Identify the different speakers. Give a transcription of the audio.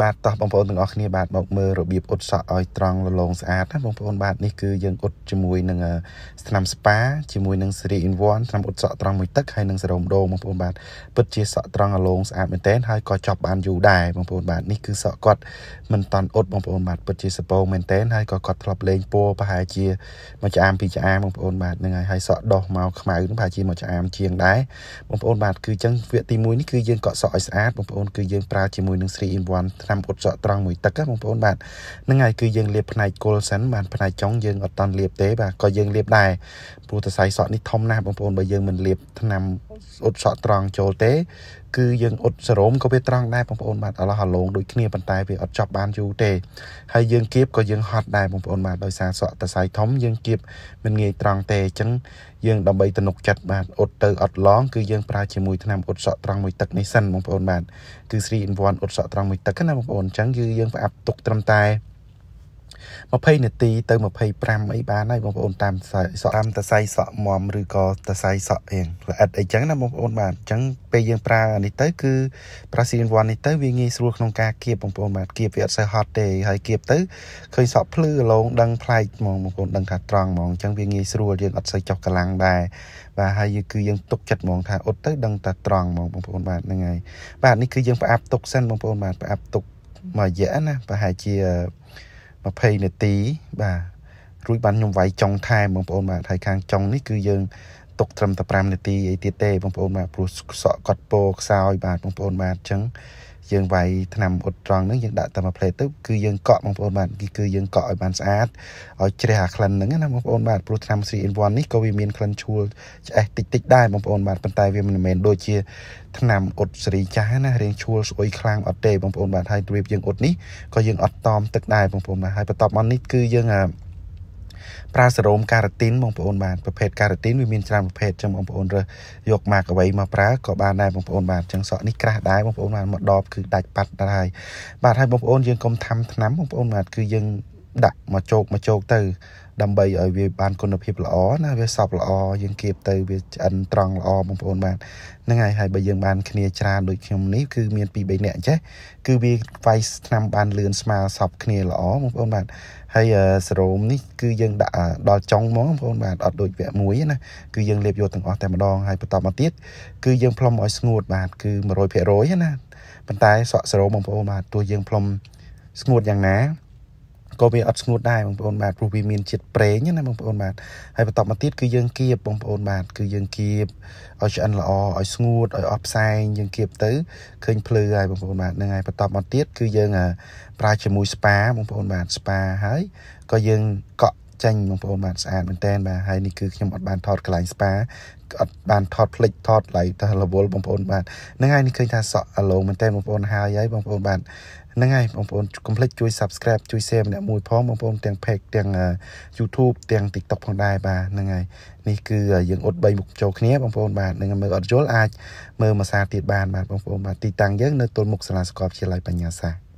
Speaker 1: បាទតោះបងប្អូនទាំងអស់គ្នាបាទមកមើលរបៀបអ៊ុតសក់ឲ្យត្រង់លលងស្អាតណាបងប្អូនបាទនេះគឺយើងអ៊ុតជាមួយនឹងស្នាំស្ប៉ាជាមួយនឹង Series in 1ស្នាំអ៊ុតសក់ត្រង់មួយទឹកហើយនឹងសរោមដូងបងប្អូនបាទពិតជាសក់ត្រង់លលងស្អាតមែនទែនហើយក៏ជាប់បានយូរដែរបងប្អូនបាទនេះគឺសក់គាត់មិនតាន់អ៊ុតបងប្អូនបាទពិតជាសពោមែនទែនហើយក៏គាត់ធ្លាប់លេងពណ៌ប្រហែលជាមួយឆ្អាមពីរឆ្អាមបងប្អូនបាទនឹងហើយហើយសក់ដោះមកខ្មៅនឹងប្រហែលជាមួយឆ្អាមជាងដែរបងប្អូនបាទគឺអញ្ចឹងវគ្គទី1នេះគឺយើងកក់សក់ឲ្យស្អាតបងប្អូនគឺយើងប្រើជាមួយនឹង Series in 1ថ្នាំអ៊ុតសក់ត្រង់មួយទឹកបងប្អូនបាទហ្នឹងហើយគឺយើងលាបផ្នែកគល់សិនបាទផ្នែកចុងយើងអត់តន់លាបទេបាទក៏យើងលាបដែរព្រោះសរសៃសក់នេះធំណាស់បងប្អូនបើយើងមិនលាបថ្នាំអ៊ុតសក់ត្រង់ចូលទេគឺយើងអ៊ុតសរោមក៏វាត្រង់ដែរបងប្អូនបាទឥឡូវហឡងដូចគ្នាប៉ុន្តែវាអត់ចប់បានយូរទេហើយយើងគៀបក៏យើងហត់ដែរបងប្អូនបាទដោយសារសក់សរសៃធំយើងគៀបមិនងាយត្រង់ទេអញ្ចឹងយើងដើម្បីទំនុកចិត្តបាទអ៊ុតទៅអត់ឡងគឺយើងប្រើជាមួយថ្នាំអ៊ុតសក់ត្រង់មួយទឹកនេះសិនបងប្អូនបាទគឺ3 in 1អ៊ុតសក់ត្រង់មួយទឹកណាបងប្អូនអញ្ចឹងគឺយើងផ្អាប់ទុកត្រឹមតែ20នាទីទៅ25អីបានហើយបងប្អូនតាមសក់តាមតសៃសក់មមឬក៏តសៃសក់អៀងល្អិតអីចឹងណាបងប្អូនបាទអញ្ចឹងពេលយើងប្រើនេះទៅ គឺប្រើស៊ីនវ៉ាន់នេះទៅវាងាយស្រួលក្នុងការគៀបបងប្អូនបាទគៀបវាអត់សូវហត់ទេហើយគៀបទៅឃើញសក់ភ្លឺឡងដឹងប្លែកហ្មងបងប្អូនដឹងថាត្រង់ហ្មងអញ្ចឹងវាងាយស្រួលយើងអត់សូវចុះកម្លាំងដែរបាទហើយគឺយើងទុកចិត្តហ្មងថាអ៊ុតទៅដឹងតែត្រង់ហ្មងបងប្អូនបាទហ្នឹងហើយបាទនេះគឺយើងផ្អាប់ទុកសិនបងប្អូនបាទផ្អាប់ទុកមួយរយៈណាប្រហែលជា20នាទី បាទរួចបានខ្ញុំវាយចុងថែមបងប្អូនបាទហើយខាងចុងនេះគឺយើងទុកត្រឹមតែ5នាទីអីទៀតទេបងប្អូនបាទព្រោះសក់កត់ពោខ្សោយបាទបងប្អូនបាទអញ្ចឹងយើងវាយថ្នាំអ៊ុតត្រង់ហ្នឹងយើងដាក់តែមួយផ្លេតទៅគឺយើងកក់បងប្អូនបាទគឺយើងកក់ឲ្យបានស្អាតឲ្យជ្រះអាក្លិនហ្នឹងណាបងប្អូនបាទព្រោះថ្នាំ3 in 1នេះក៏វាមានក្លិនឈួលឆ្អេះតិចតិចដែរបងប្អូនបាទប៉ុន្តែវាមិនមែនដូចជា ថ្នាំអ៊ុតសេរីចាស់ណារៀងឈួលស្អុយខ្លាំងអត់ទេ បងប្អូនបាទហើយទ្រាបយើងអ៊ុតនេះក៏យើងអត់តอมទឹកដែរបងប្អូនបាទហើយបន្ទាប់មកនេះគឺយើងអាប្រើសេរ៉ូមការ៉ាទីនបងប្អូនបានប្រភេទការ៉ាទីនវាមានច្រើនប្រភេទចឹងបងប្អូនរើសយកមកអ្វីមកប្រើក៏បានដែរបងប្អូនបានចឹងសក់នេះក្រាស់ដែរបងប្អូនបានមកដបគឺដាច់ប៉ាត់ដែរបាទហើយបងប្អូនយើងកុំថាំថ្នាំបងប្អូនបាទគឺយើងដាក់មកជោគមកជោគទៅដើម្បីឲ្យវាបានគុណភាពល្អណាវាសពល្អយើងគៀបទៅវាឆ្អិនត្រង់ល្អបងប្អូនបាទហ្នឹងហើយហើយបើយើងបានគ្នាច្រើនដូចខ្ញុំនេះគឺមាន2 3នាក់ចេះគឺវាវាយឆ្នាំបានលឿនស្មើសពគ្នាល្អបងប្អូនបាទហើយសរោមនេះគឺយើងដាក់ដល់ចុងហ្មងបងប្អូនបាទអត់ដូចវគ្គមួយណាគឺយើងលាបយកទាំងអស់តែម្ដងហើយបន្តមកទៀតគឺយើងផ្លុំឲ្យស្ងួត បាទគឺ100%ណាប៉ុន្តែសក់សរោមបងប្អូនបាទទោះយើងផ្លុំស្ងួតយ៉ាងណាក៏វាអត់ស្ងួតដែរបងប្អូនបាទព្រោះវាមានជាតិប្រេងណាបងប្អូនបាទហើយបន្តមកទៀតគឺយើងគៀបបងប្អូនបាទគឺយើងគៀបឲ្យឆ្អិនល្អឲ្យស្ងួតឲ្យអស់ផ្សែងយើងគៀបទៅឃើញភ្លឺហើយបងប្អូនបាទនឹងហើយបន្តមកទៀតគឺយើង ប្រើជាមួយស្ប៉ាបងប្អូនបាទស្ប៉ាហើយក៏យើងកក់ចេញបងប្អូនបានស្អាតមែនតើបាទហើយនេះគឺខ្ញុំអត់បានថតកន្លែងស្ប៉ាអត់បានថតផ្លិចថតឡៃតើរវល់បងប្អូនបាទហ្នឹងហើយនេះឃើញថាសក់អាឡូមែនតើបងប្អូនហើយហើយបងប្អូនបាទហ្នឹងហើយបងប្អូនកុំភ្លេចជួយ subscribe ជួយ share ម្នាក់មួយផងបងប្អូនទាំង page ទាំង YouTube ទាំង TikTok ផងដែរបាទហ្នឹងហើយនេះគឺយើងអ៊ុត3មុខចូលគ្នាបងប្អូនបាទនឹងមើលអត់យល់អាចមើលមួយសារទៀតបានបាទបងប្អូនបាទទីតាំងយើងនៅទល់មុខសាលាសកលវិទ្យាល័យបញ្ញាសាស្ត្រ